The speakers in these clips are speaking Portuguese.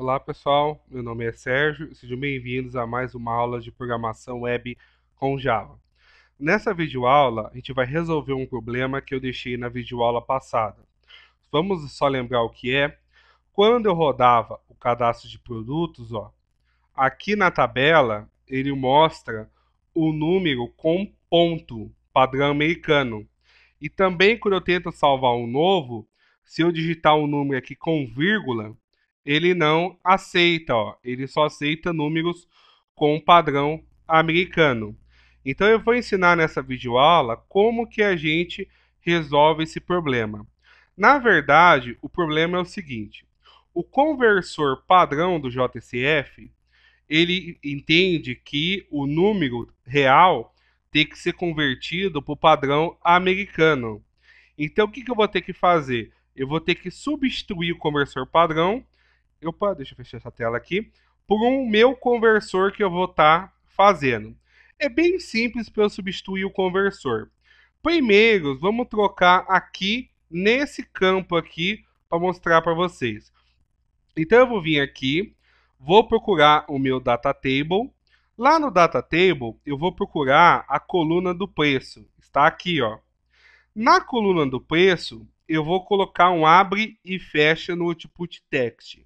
Olá pessoal, meu nome é Sérgio, sejam bem-vindos a mais uma aula de programação web com Java. Nessa videoaula, a gente vai resolver um problema que eu deixei na videoaula passada. Vamos só lembrar o que é. Quando eu rodava o cadastro de produtos, ó, aqui na tabela ele mostra o número com ponto, padrão americano. E também quando eu tento salvar um novo, se eu digitar um número aqui com vírgula, ele não aceita, ó, ele só aceita números com padrão americano. Então eu vou ensinar nessa videoaula como que a gente resolve esse problema. Na verdade, o problema é o seguinte: o conversor padrão do JCF ele entende que o número real tem que ser convertido para o padrão americano. Então o que, que eu vou ter que fazer? Eu vou ter que substituir o conversor padrão Opa, deixa eu fechar essa tela aqui. Por um meu conversor que eu vou estar tá fazendo. É bem simples para eu substituir o conversor. Primeiro, vamos trocar aqui nesse campo aqui para mostrar para vocês. Então eu vou vir aqui, vou procurar o meu data table. Lá no data table eu vou procurar a coluna do preço. Está aqui, ó. Na coluna do preço eu vou colocar um abre e fecha no output text.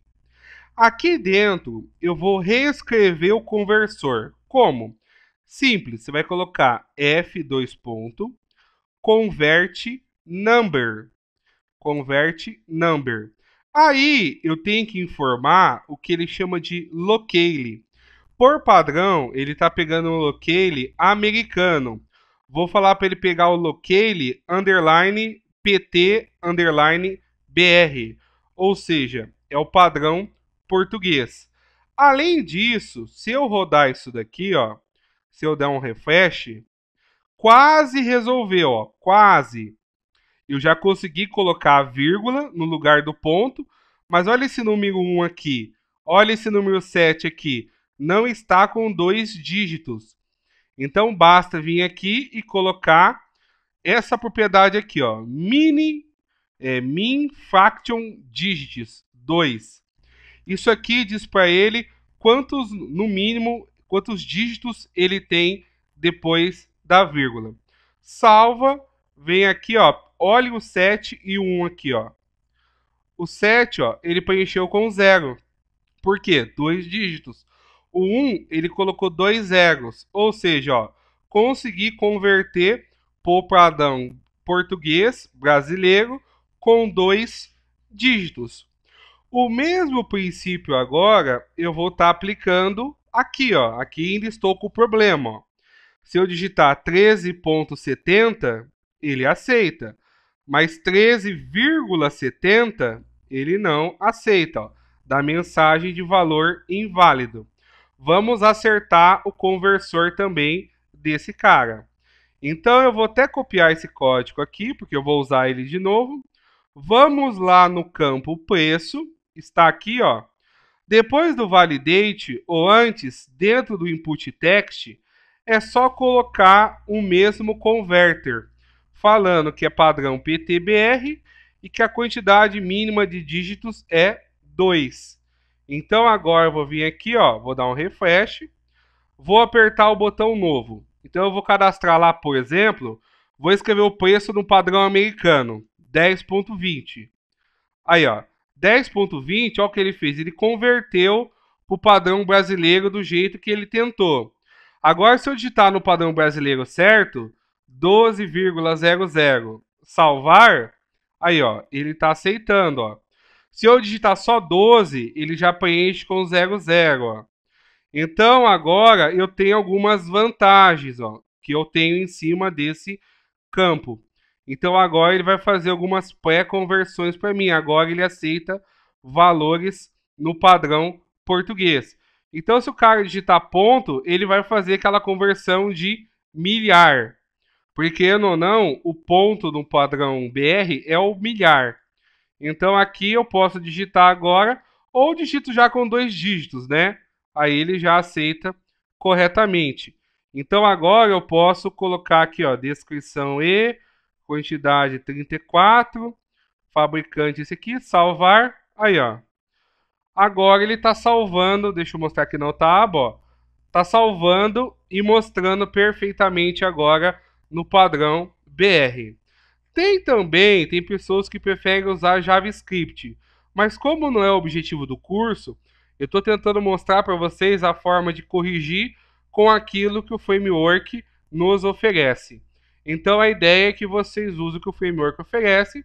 Aqui dentro, eu vou reescrever o conversor. Como? Simples, você vai colocar F, dois ponto, converte number. Converte number. Aí, eu tenho que informar o que ele chama de locale. Por padrão, ele está pegando um locale americano. Vou falar para ele pegar o locale underline pt underline br. Ou seja, é o padrão português. Além disso, se eu rodar isso daqui, ó, se eu der um refresh, quase resolveu, ó, quase. Eu já consegui colocar a vírgula no lugar do ponto, mas olha esse número 1 aqui, olha esse número 7 aqui, não está com dois dígitos. Então basta vir aqui e colocar essa propriedade aqui, ó, mini é, min fraction digits 2. Isso aqui diz para ele quantos, no mínimo, quantos dígitos ele tem depois da vírgula. Salva, vem aqui, ó, olha o 7 e o 1 aqui, ó. O 7, ó, ele preencheu com zero. Por quê? Dois dígitos. O 1, ele colocou dois zeros, ou seja, ó, consegui converter para português brasileiro com dois dígitos. O mesmo princípio agora eu vou estar tá aplicando aqui, ó. Aqui ainda estou com o problema. Ó. Se eu digitar 13.70, ele aceita. Mas 13,70 ele não aceita, ó, da mensagem de valor inválido. Vamos acertar o conversor também desse cara. Então eu vou até copiar esse código aqui, porque eu vou usar ele de novo. Vamos lá no campo preço está aqui, ó. Depois do validate ou antes, dentro do input text, é só colocar o mesmo converter, falando que é padrão PTBR e que a quantidade mínima de dígitos é 2. Então agora eu vou vir aqui, ó, vou dar um refresh, vou apertar o botão novo. Então eu vou cadastrar lá, por exemplo, vou escrever o preço no padrão americano, 10.20. Aí, ó, 10.20, olha o que ele fez. Ele converteu para o padrão brasileiro do jeito que ele tentou. Agora, se eu digitar no padrão brasileiro certo, 12,00, salvar, aí ó, ele está aceitando. Ó. Se eu digitar só 12, ele já preenche com 00. Ó. Então, agora eu tenho algumas vantagens ó, que eu tenho em cima desse campo. Então agora ele vai fazer algumas pré-conversões para mim. Agora ele aceita valores no padrão português. Então, se o cara digitar ponto, ele vai fazer aquela conversão de milhar. Porque, ou não, o ponto no padrão BR é o milhar. Então, aqui eu posso digitar agora, ou digito já com dois dígitos, né? Aí ele já aceita corretamente. Então, agora eu posso colocar aqui, ó, descrição e quantidade 34, fabricante esse aqui, salvar, aí ó. Agora ele está salvando, deixa eu mostrar aqui na tab, ó. Está salvando e mostrando perfeitamente agora no padrão BR. Tem também, tem pessoas que preferem usar JavaScript, mas como não é o objetivo do curso, eu estou tentando mostrar para vocês a forma de corrigir com aquilo que o framework nos oferece. Então a ideia é que vocês usem o que o framework oferece,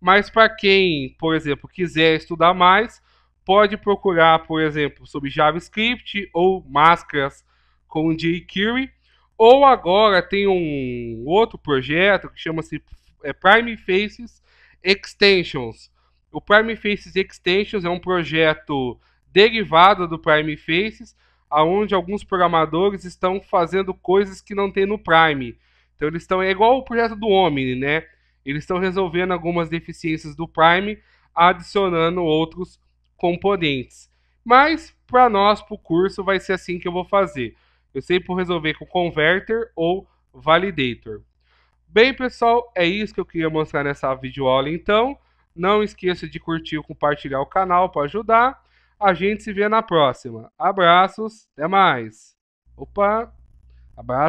mas para quem, por exemplo, quiser estudar mais, pode procurar, por exemplo, sobre JavaScript ou máscaras com jQuery, ou agora tem um outro projeto que chama-se é, Prime Faces Extensions. O Prime Faces Extensions é um projeto derivado do Prime Faces, aonde alguns programadores estão fazendo coisas que não tem no Prime. Então eles estão. É igual o projeto do Omni, né? Eles estão resolvendo algumas deficiências do Prime, adicionando outros componentes. Mas, para nós, para o curso, vai ser assim que eu vou fazer. Eu sempre vou resolver com Converter ou Validator. Bem, pessoal, é isso que eu queria mostrar nessa videoaula, então. Não esqueça de curtir e compartilhar o canal para ajudar. A gente se vê na próxima. Abraços, até mais. Opa, abraço.